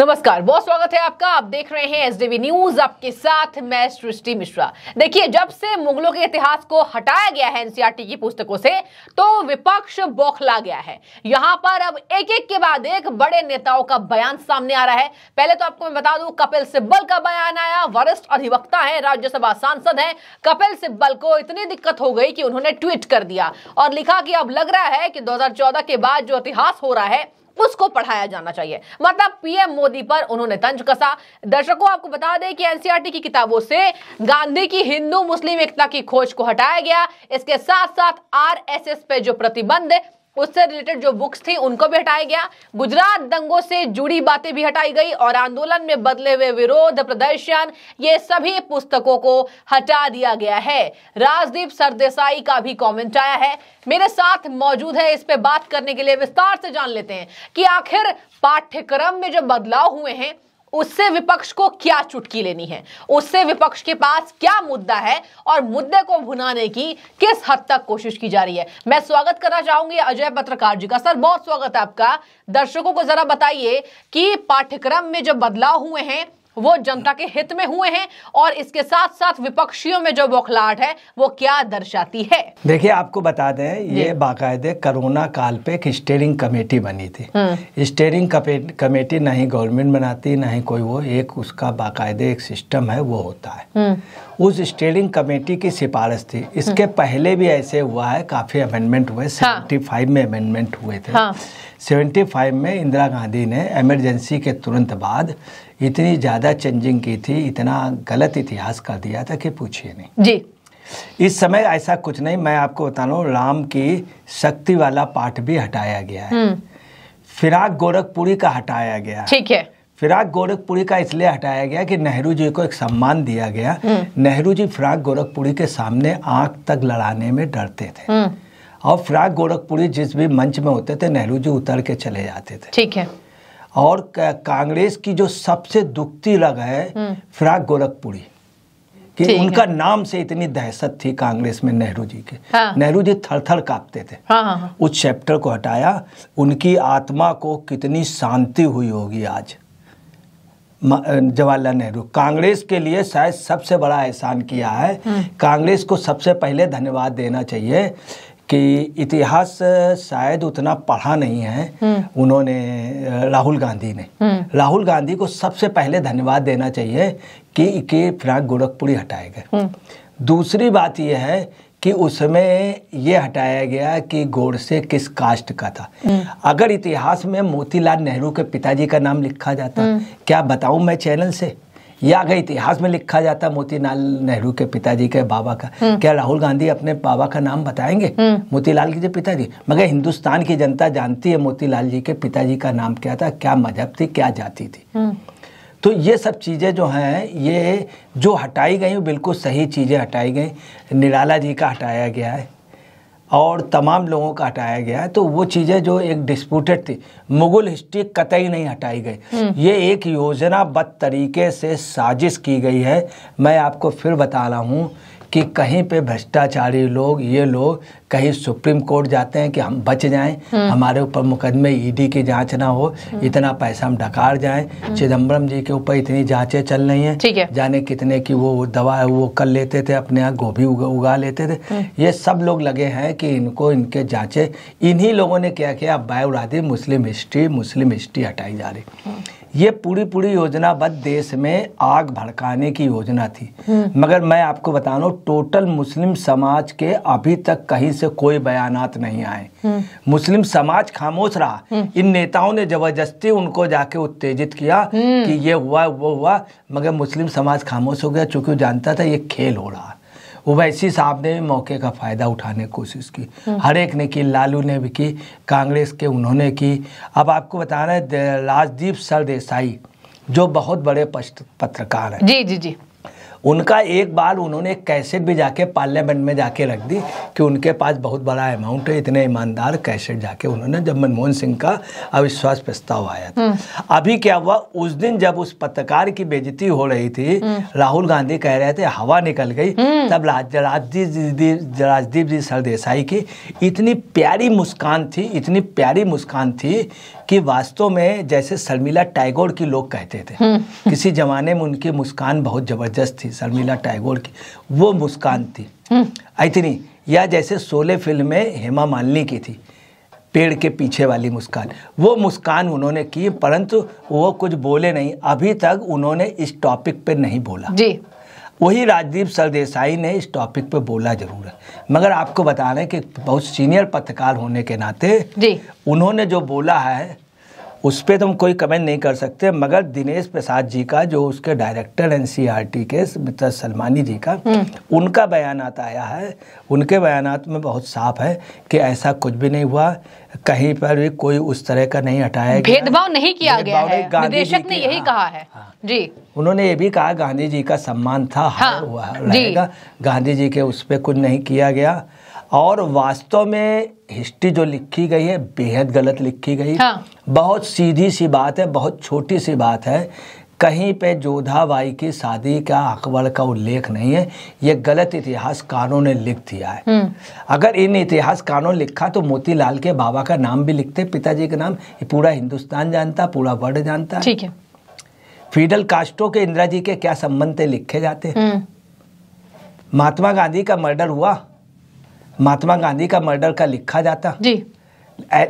नमस्कार बहुत स्वागत है आपका आप देख रहे हैं एसडीवी न्यूज आपके साथ मैं सृष्टि मिश्रा देखिए जब से मुगलों के इतिहास को हटाया गया है एनसीआरटी e की पुस्तकों से तो विपक्ष बौखला गया है यहां पर अब एक एक के बाद एक बड़े नेताओं का बयान सामने आ रहा है पहले तो आपको मैं बता दू कपिल सिब्बल का बयान आया वरिष्ठ अधिवक्ता है राज्यसभा सांसद है कपिल सिब्बल को इतनी दिक्कत हो गई कि उन्होंने ट्वीट कर दिया और लिखा कि अब लग रहा है कि दो के बाद जो इतिहास हो रहा है उसको पढ़ाया जाना चाहिए मतलब पीएम मोदी पर उन्होंने तंज कसा दर्शकों आपको बता दें कि एनसीआरटी की किताबों से गांधी की हिंदू मुस्लिम एकता की खोज को हटाया गया इसके साथ साथ आरएसएस पे जो प्रतिबंध उससे रिलेटेड जो बुक्स थी उनको भी हटाया गया गुजरात दंगों से जुड़ी बातें भी हटाई गई और आंदोलन में बदले हुए विरोध प्रदर्शन ये सभी पुस्तकों को हटा दिया गया है राजदीप सरदेसाई का भी कॉमेंट आया है मेरे साथ मौजूद है इस पे बात करने के लिए विस्तार से जान लेते हैं कि आखिर पाठ्यक्रम में जो बदलाव हुए हैं उससे विपक्ष को क्या चुटकी लेनी है उससे विपक्ष के पास क्या मुद्दा है और मुद्दे को भुनाने की किस हद तक कोशिश की जा रही है मैं स्वागत करना चाहूंगी अजय पत्रकार जी का सर बहुत स्वागत है आपका दर्शकों को जरा बताइए कि पाठ्यक्रम में जो बदलाव हुए हैं वो जनता के हित में हुए हैं और इसके साथ साथ विपक्षियों में जो बौखलाहट है वो क्या दर्शाती है देखिए आपको बता दें ये बाकायदे कोरोना काल पे एक स्टेयरिंग कमेटी बनी थी स्टेयरिंग कमेटी ना ही गवर्नमेंट बनाती ना ही कोई वो एक उसका बाकायदे एक सिस्टम है वो होता है हम्म। उस स्टेयरिंग कमेटी की सिफारिश थी इसके हम्म। पहले भी ऐसे हुआ है काफी अमेंडमेंट हुए सेवेंटी हाँ। फाइव में अमेंडमेंट हुए थे सेवेंटी हाँ। फाइव में इंदिरा गांधी ने इमरजेंसी के तुरंत बाद इतनी ज़्यादा चेंजिंग की थी इतना गलत इतिहास कर दिया था कि पूछिए नहीं जी इस समय ऐसा कुछ नहीं मैं आपको बता रहा हूँ राम की शक्ति वाला पाठ भी हटाया गया है हम्म। फिराक गोरखपुरी का हटाया गया ठीक है फिराक गोरखपुरी का इसलिए हटाया गया कि नेहरू जी को एक सम्मान दिया गया हम्म। नेहरू जी फिराक गोरखपुरी के सामने आंख तक लड़ाने में डरते थे हम्म। और फिराक गोरखपुरी जिस भी मंच में होते थे नेहरू जी उतर के चले जाते थे ठीक है और कांग्रेस की जो सबसे दुखती लग है हम्म। फिराक गोरखपुरी कि उनका नाम से इतनी दहशत थी कांग्रेस में नेहरू जी के हाँ। नेहरू जी थर थर कांपते थे हाँ, हाँ।, हाँ। उस चैप्टर को हटाया उनकी आत्मा को कितनी शांति हुई होगी आज जवाहरलाल नेहरू कांग्रेस के लिए शायद सबसे बड़ा एहसान किया है हम्म। कांग्रेस को सबसे पहले धन्यवाद देना चाहिए कि इतिहास शायद उतना पढ़ा नहीं है हम्म। उन्होंने राहुल गांधी ने हम्म। राहुल गांधी को सबसे पहले धन्यवाद देना चाहिए कि के फ्रांक गोरखपुरी हटाए गए हम्म। दूसरी बात यह है कि उसमें यह हटाया गया कि गोडसे किस कास्ट का था अगर इतिहास में मोतीलाल नेहरू के पिताजी का नाम लिखा जाता क्या बताऊं मैं चैनल से या थी इतिहास में लिखा जाता मोतीलाल नेहरू के पिताजी के बाबा का हम्म। क्या राहुल गांधी अपने बाबा का नाम बताएंगे हम्म। मोतीलाल के पिताजी मगर हिंदुस्तान की जनता जानती है मोतीलाल जी के पिताजी का नाम क्या था क्या मजहब थी क्या जाति थी हम्म। तो ये सब चीज़ें जो हैं ये जो हटाई गई बिल्कुल सही चीज़ें हटाई गई निराला जी का हटाया गया है और तमाम लोगों का हटाया गया है तो वो चीज़ें जो एक डिस्प्यूटेड थी मुगल हिस्ट्री कतई नहीं हटाई गई हम्म। ये एक योजनाबद्ध तरीके से साजिश की गई है मैं आपको फिर बता रहा हूँ कि कहीं पे भ्रष्टाचारी लोग ये लोग कहीं सुप्रीम कोर्ट जाते हैं कि हम बच जाएं हम्म। हमारे ऊपर मुकदमे ईडी e की जांच ना हो हम्म। इतना पैसा हम डकार जाएं हम्म। चिदम्बरम जी के ऊपर इतनी जांचें चल रही हैं जाने कितने की वो दवा वो कर लेते थे अपने यहाँ गोभी उगा, उगा लेते थे ये सब लोग लगे हैं कि इनको इनके जाँचें इन्हीं लोगों ने क्या किया बायोराधी मुस्लिम हिस्ट्री मुस्लिम हिस्ट्री हटाई जा रही ये पूरी पूरी योजनाबद्ध देश में आग भड़काने की योजना थी मगर मैं आपको बता रहा हूँ टोटल मुस्लिम समाज के अभी तक कहीं से कोई बयानात नहीं आए मुस्लिम समाज खामोश रहा इन नेताओं ने जबरदस्ती उनको जाके उत्तेजित किया कि ये हुआ वो हुआ मगर मुस्लिम समाज खामोश हो गया चूंकि जानता था ये खेल हो रहा ओवैसी साहब ने भी मौके का फ़ायदा उठाने की कोशिश की हर एक ने की लालू ने भी की कांग्रेस के उन्होंने की अब आपको बता रहे हैं राजदीप सरदेसाई जो बहुत बड़े पत्रकार हैं जी जी जी उनका एक बार उन्होंने कैसेट भी जाके पार्लियामेंट में जाके रख दी कि उनके पास बहुत बड़ा अमाउंट है इतने ईमानदार कैसेट जाके उन्होंने जब मनमोहन सिंह का अविश्वास प्रस्ताव आया था हम्म। अभी क्या हुआ उस दिन जब उस पत्रकार की बेजती हो रही थी हम्म। राहुल गांधी कह रहे थे हवा निकल गई हम्म। तब राजदीप राजदीप जी सरदेसाई की इतनी प्यारी मुस्कान थी इतनी प्यारी मुस्कान थी कि वास्तव में जैसे शर्मिला टैगोर की लोग कहते थे हम्म। किसी जमाने में उनकी मुस्कान बहुत ज़बरदस्त थी शर्मिला टैगोर की वो मुस्कान थी हम्म। इतनी या जैसे सोले फिल्म में हेमा मालिनी की थी पेड़ के पीछे वाली मुस्कान वो मुस्कान उन्होंने की परंतु वो कुछ बोले नहीं अभी तक उन्होंने इस टॉपिक पर नहीं बोला जी वही राजदीप सरदेसाई ने इस टॉपिक पर बोला जरूर है मगर आपको बता रहे हैं कि बहुत सीनियर पत्रकार होने के नाते जी उन्होंने जो बोला है उस पर हम कोई कमेंट नहीं कर सकते मगर दिनेश प्रसाद जी का जो उसके डायरेक्टर एन e के मित्र सलमानी जी का हम्म। उनका बयान आया है उनके बयानात में बहुत साफ है कि ऐसा कुछ भी नहीं हुआ कहीं पर भी कोई उस तरह का नहीं हटाया भेदभाव नहीं किया गया है निदेशक ने यही हाँ, कहा है हाँ। जी उन्होंने ये भी कहा गांधी जी का सम्मान था हाँ, हुआ गांधी जी के उस पर कुछ नहीं किया गया और वास्तव में हिस्ट्री जो लिखी गई है बेहद गलत लिखी गई हाँ। बहुत सीधी सी बात है बहुत छोटी सी बात है कहीं पे जोधा बाई की शादी का अकबर का उल्लेख नहीं है ये गलत इतिहास कानों ने लिख दिया है हम्म। अगर इन इतिहास कानों लिखा तो मोतीलाल के बाबा का नाम भी लिखते पिताजी का नाम पूरा हिंदुस्तान जानता पूरा वर्ल्ड जानता ठीक है फीडल कास्टो के इंदिरा जी के क्या संबंध थे लिखे जाते हैं हम्म। महात्मा गांधी का मर्डर हुआ महात्मा गांधी का मर्डर का लिखा जाता जी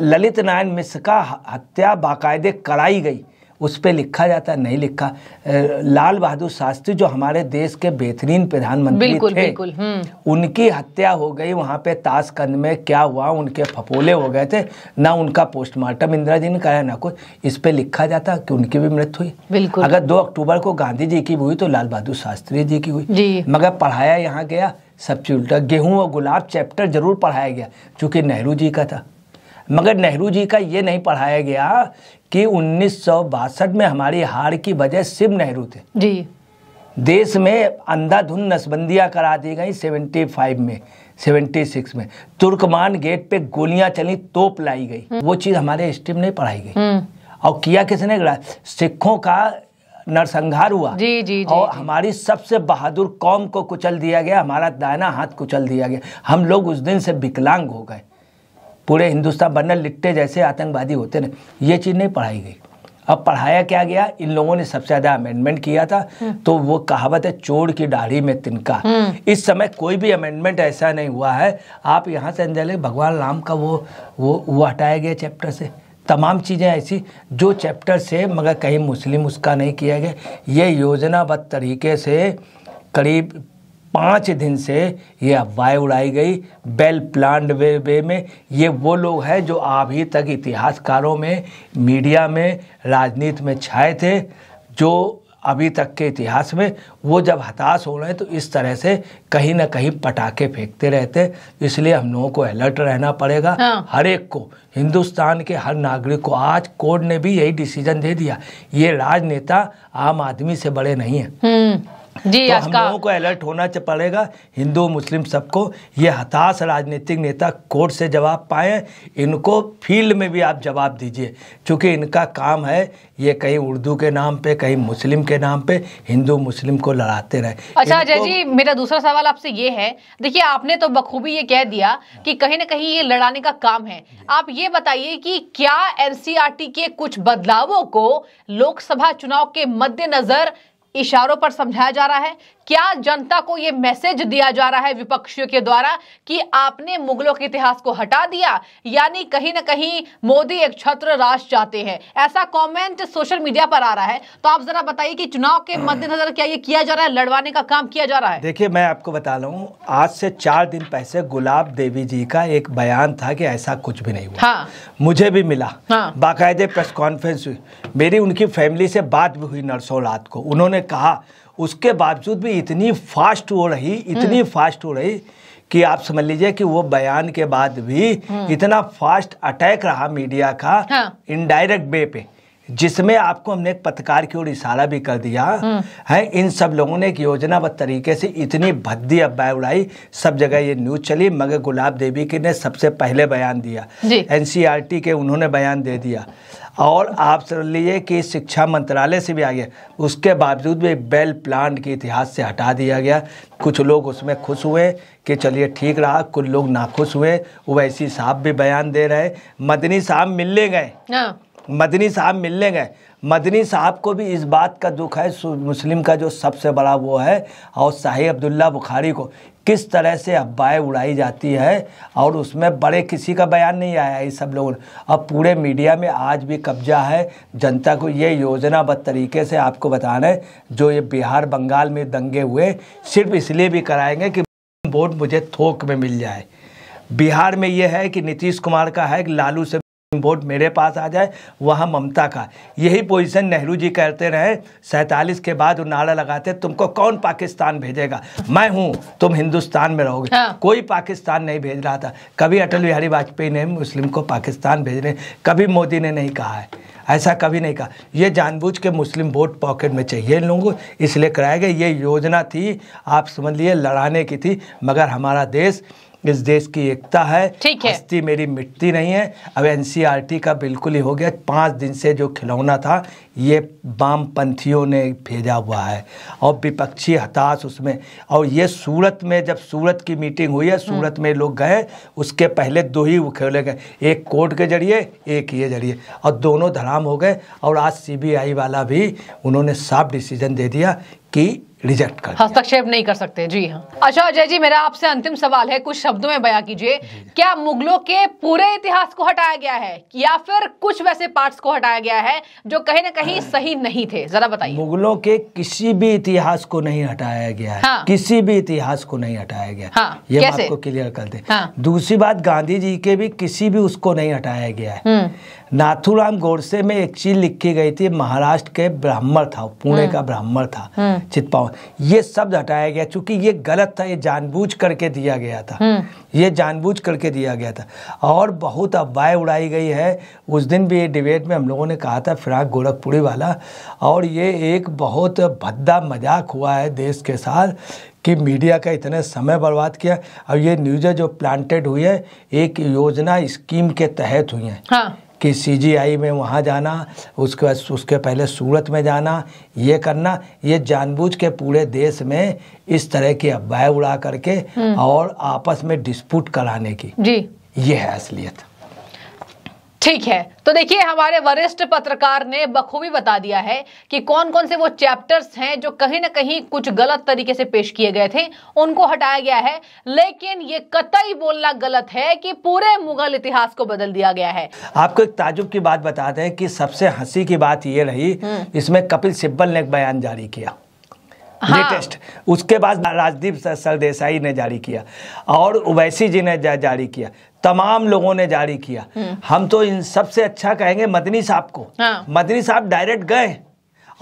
ललित नारायण मिश्र का हत्या बाकायदे कराई गई उस पर लिखा जाता नहीं लिखा लाल बहादुर शास्त्री जो हमारे देश के बेहतरीन प्रधानमंत्री थे बिल्कुल, हम्म। उनकी हत्या हो गई वहाँ पे ताशकंद में क्या हुआ उनके फपोले हो गए थे ना उनका पोस्टमार्टम इंदिरा जी ने कराया ना कुछ इस पर लिखा जाता कि उनकी भी मृत्यु हुई बिल्कुल अगर दो अक्टूबर को गांधी जी की हुई तो लाल बहादुर शास्त्री जी की हुई मगर पढ़ाया यहाँ गया सबसे उल्टा गेहूं और गुलाब चैप्टर जरूर पढ़ाया गया चूंकि नेहरू जी का था मगर नेहरू जी का ये नहीं पढ़ाया गया कि उन्नीस में हमारी हार की वजह शिव नेहरू थे जी देश में अंधाधुन नसबंदियाँ करा दी गई 75 में 76 में तुर्कमान गेट पे गोलियां चली तोप लाई गई हम्म। वो चीज़ हमारे स्टीम नहीं पढ़ाई गई हम्म। और किया किसने सिखों का नरसंहार हुआ जी जी जी और जी। हमारी सबसे बहादुर कौम को कुचल दिया गया हमारा दायना हाथ कुचल दिया गया हम लोग उस दिन से विकलांग हो गए पूरे हिंदुस्तान बनने लिट्टे जैसे आतंकवादी होते ना ये चीज़ नहीं पढ़ाई गई अब पढ़ाया क्या गया इन लोगों ने सबसे ज़्यादा अमेंडमेंट किया था हम्म। तो वो कहावत है चोर की दाढ़ी में तिनका हम्म। इस समय कोई भी अमेंडमेंट ऐसा नहीं हुआ है आप यहाँ से अंदर भगवान राम का वो वो वो हटाया गया चैप्टर से तमाम चीज़ें ऐसी जो चैप्टर से मगर कहीं मुस्लिम उसका नहीं किया गया ये योजनाबद्ध तरीके से करीब पाँच दिन से ये अफवाहें उड़ाई गई बेल प्लान वे, वे में ये वो लोग हैं जो अभी तक इतिहासकारों में मीडिया में राजनीति में छाए थे जो अभी तक के इतिहास में वो जब हताश हो रहे हैं तो इस तरह से कहीं ना कहीं पटाखे फेंकते रहते इसलिए हम लोगों को अलर्ट रहना पड़ेगा हाँ। हर एक को हिंदुस्तान के हर नागरिक को आज कोर्ट ने भी यही डिसीजन दे दिया ये राजनेता आम आदमी से बड़े नहीं हैं हम्म। जी तो हम लोगों को अलर्ट होना पड़ेगा हिंदू मुस्लिम सबको ये हताश राजनीतिक नेता कोर्ट से जवाब पाए इनको फील्ड में भी आप जवाब दीजिए क्योंकि इनका काम है ये कहीं उर्दू के नाम पे कहीं मुस्लिम के नाम पे हिंदू मुस्लिम को लड़ाते रहे अच्छा अजय जी मेरा दूसरा सवाल आपसे ये है देखिए आपने तो बखूबी ये कह दिया कि कहीं ना कहीं ये लड़ाने का काम है आप ये बताइए कि क्या एनसीईआरटी के कुछ बदलावों को लोकसभा चुनाव के मद्देनजर इशारों पर समझाया जा रहा है क्या जनता को यह मैसेज दिया जा रहा है विपक्षियों के द्वारा कि आपने मुगलों के इतिहास को हटा दिया यानी कहीं ना कहीं मोदी एक छत्र राष्ट्र चाहते हैं ऐसा कमेंट सोशल मीडिया पर आ रहा है तो आप जरा बताइए कि चुनाव के मद्देनजर क्या ये किया जा रहा है लड़वाने का काम किया जा रहा है देखिए मैं आपको बता रहा हूँ आज से चार दिन पहले गुलाब देवी जी का एक बयान था कि ऐसा कुछ भी नहीं हुआ हाँ। मुझे भी मिला हाँ। बाकायदे प्रेस कॉन्फ्रेंस हुई मेरी उनकी फैमिली से बात भी हुई नरसों रात को उन्होंने कहा उसके बावजूद भी इतनी फास्ट हो रही इतनी हम्म। फास्ट हो रही कि आप समझ लीजिए कि वो बयान के बाद भी हम्म। इतना फास्ट अटैक रहा मीडिया का हाँ। इनडायरेक्ट वे पे जिसमें आपको हमने एक पत्रकार की ओर इशारा भी कर दिया हम्म। है इन सब लोगों ने एक योजनाबद्ध तरीके से इतनी भद्दी अफवाह उड़ाई सब जगह ये न्यूज चली मगर गुलाब देवी की ने सबसे पहले बयान दिया एनसीईआरटी के उन्होंने बयान दे दिया और आप समझ लीजिए कि शिक्षा मंत्रालय से भी आ गया उसके बावजूद भी बेल प्लांट के इतिहास से हटा दिया गया कुछ लोग उसमें खुश हुए कि चलिए ठीक रहा कुछ लोग नाखुश हुए वैसी साहब भी बयान दे रहे मदनी साहब मिलने गए हाँ। मदनी साहब मिलने गए मदनी साहब को भी इस बात का दुख है मुस्लिम का जो सबसे बड़ा वो है और शाही अब्दुल्ला बुखारी को किस तरह से अफवाहें उड़ाई जाती है और उसमें बड़े किसी का बयान नहीं आया ये सब लोगों ने अब पूरे मीडिया में आज भी कब्जा है जनता को ये योजनाबद्ध तरीके से आपको बताना है जो ये बिहार बंगाल में दंगे हुए सिर्फ इसलिए भी कराएंगे कि वोट मुझे थोक में मिल जाए बिहार में ये है कि नीतीश कुमार का है कि लालू से वोट मेरे पास आ जाए वहाँ ममता का यही पोजीशन नेहरू जी कहते रहे सैतालीस के बाद वो नारा लगाते तुमको कौन पाकिस्तान भेजेगा मैं हूँ तुम हिंदुस्तान में रहोगे हाँ। कोई पाकिस्तान नहीं भेज रहा था कभी अटल बिहारी वाजपेयी ने मुस्लिम को पाकिस्तान भेजने कभी मोदी ने नहीं कहा है ऐसा कभी नहीं कहा ये जानबूझ के मुस्लिम वोट पॉकेट में चाहिए इन लोगों इसलिए कराया गया ये योजना थी आप समझ लिए लड़ाने की थी मगर हमारा देश इस देश की एकता है ठीक है हस्ती मेरी मिटती नहीं है अब एनसीईआरटी e का बिल्कुल ही हो गया पाँच दिन से जो खिलौना था ये वामपंथियों ने भेजा हुआ है और विपक्षी हताश उसमें और ये सूरत में जब सूरत की मीटिंग हुई है सूरत में लोग गए उसके पहले दो ही खेले गए एक कोर्ट के जरिए एक ये जरिए और दोनों धराम हो गए और आज सीबीआई वाला भी उन्होंने साफ डिसीजन दे दिया कि रिजेक्ट कर हस्तक्षेप नहीं कर सकते जी हाँ अच्छा अजय जी मेरा आपसे अंतिम सवाल है कुछ शब्दों में बया कीजिए क्या मुगलों के पूरे इतिहास को हटाया गया है या फिर कुछ वैसे पार्ट्स को हटाया गया है जो कहीं ना कहीं हाँ। सही नहीं थे जरा बताइए मुगलों के किसी भी इतिहास को नहीं हटाया गया है हाँ। किसी भी इतिहास को नहीं हटाया गया हाँ। ये आपको क्लियर कर दे हाँ। दूसरी बात गांधी जी के भी किसी भी उसको नहीं हटाया गया है हम्म। नाथुराम गोडसे में एक चीज लिखी गई थी महाराष्ट्र के ब्राह्मण था पुणे हम्म। का ब्राह्मण था हम्म। चितपावन ये शब्द हटाया गया चूंकि ये गलत था ये जानबूझ करके दिया गया था हम्म। ये जानबूझ करके दिया गया था और बहुत अफवाह उड़ाई गई है उस दिन भी ये डिबेट में हम लोगों ने कहा था फिराक गोरखपुरी वाला और ये एक बहुत भद्दा मजाक हुआ है देश के साथ कि मीडिया का इतने समय बर्बाद किया अब ये न्यूज जो प्लांटेड हुई है एक योजना स्कीम के तहत हुई है हाँ। कि सीजीआई में वहाँ जाना उसके बाद उसके पहले सूरत में जाना ये करना ये जानबूझ के पूरे देश में इस तरह की अफवाह उड़ा करके हम्म। और आपस में डिस्प्यूट कराने की जी ये है असलियत ठीक है तो देखिए हमारे वरिष्ठ पत्रकार ने बखूबी बता दिया है कि कौन कौन से वो चैप्टर्स हैं जो कहीं ना कहीं कुछ गलत तरीके से पेश किए गए थे उनको हटाया गया है लेकिन ये कतई बोलना गलत है कि पूरे मुगल इतिहास को बदल दिया गया है आपको एक ताजुब की बात बता दें कि सबसे हंसी की बात ये रही हम्म। इसमें कपिल सिब्बल ने एक बयान जारी किया हाँ। उसके बाद राजदीप सरदेसाई ने जारी किया और उवैसी जी ने जा, जारी किया तमाम लोगों ने जारी किया हम्म। हम तो इन सबसे अच्छा कहेंगे मदनी साहब को हाँ। मदनी साहब डायरेक्ट गए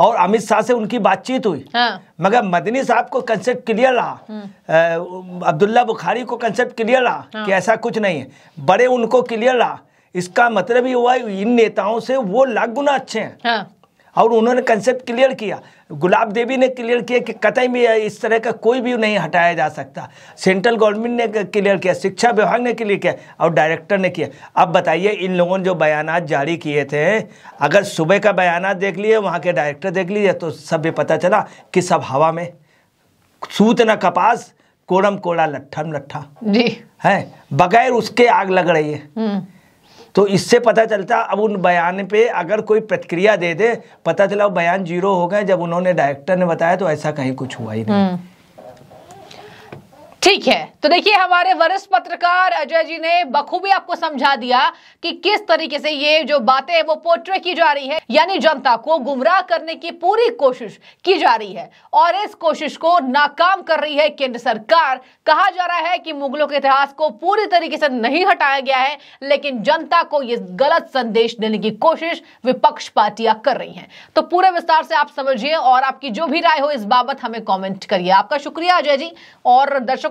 और अमित शाह से उनकी बातचीत हुई हाँ। मगर मदनी साहब को कंसेप्ट क्लियर रहा हम्म। अब्दुल्ला बुखारी को कंसेप्ट क्लियर रहा हाँ। कि ऐसा कुछ नहीं है बड़े उनको क्लियर रहा इसका मतलब ये हुआ इन नेताओं से वो लाख गुना अच्छे हैं हाँ। और उन्होंने कंसेप्ट क्लियर किया गुलाब देवी ने क्लियर किया कि कतई में इस तरह का कोई भी नहीं हटाया जा सकता सेंट्रल गवर्नमेंट ने क्लियर किया शिक्षा विभाग ने क्लियर किया और डायरेक्टर ने किया अब बताइए इन लोगों ने जो बयान जारी किए थे अगर सुबह का बयान देख लिए वहाँ के डायरेक्टर देख लिए तो सब ये पता चला कि सब हवा में सूत न कपास कोड़म कोड़ा लट्ठम लट्ठा जी है बगैर उसके आग लग रही है हम्म। तो इससे पता चलता अब उन बयान पे अगर कोई प्रतिक्रिया दे दे पता चला वो बयान जीरो हो गए जब उन्होंने डायरेक्टर ने बताया तो ऐसा कहीं कुछ हुआ ही नहीं हम्म। ठीक है तो देखिए हमारे वरिष्ठ पत्रकार अजय जी ने बखूबी आपको समझा दिया कि किस तरीके से ये जो बातें है वो पोर्ट्रे की जा रही है यानी जनता को गुमराह करने की पूरी कोशिश की जा रही है और इस कोशिश को नाकाम कर रही है केंद्र सरकार कहा जा रहा है कि मुगलों के इतिहास को पूरी तरीके से नहीं हटाया गया है लेकिन जनता को ये गलत संदेश देने की कोशिश विपक्ष पार्टियां कर रही है तो पूरे विस्तार से आप समझिए और आपकी जो भी राय हो इस बाबत हमें कॉमेंट करिए आपका शुक्रिया अजय जी और दर्शक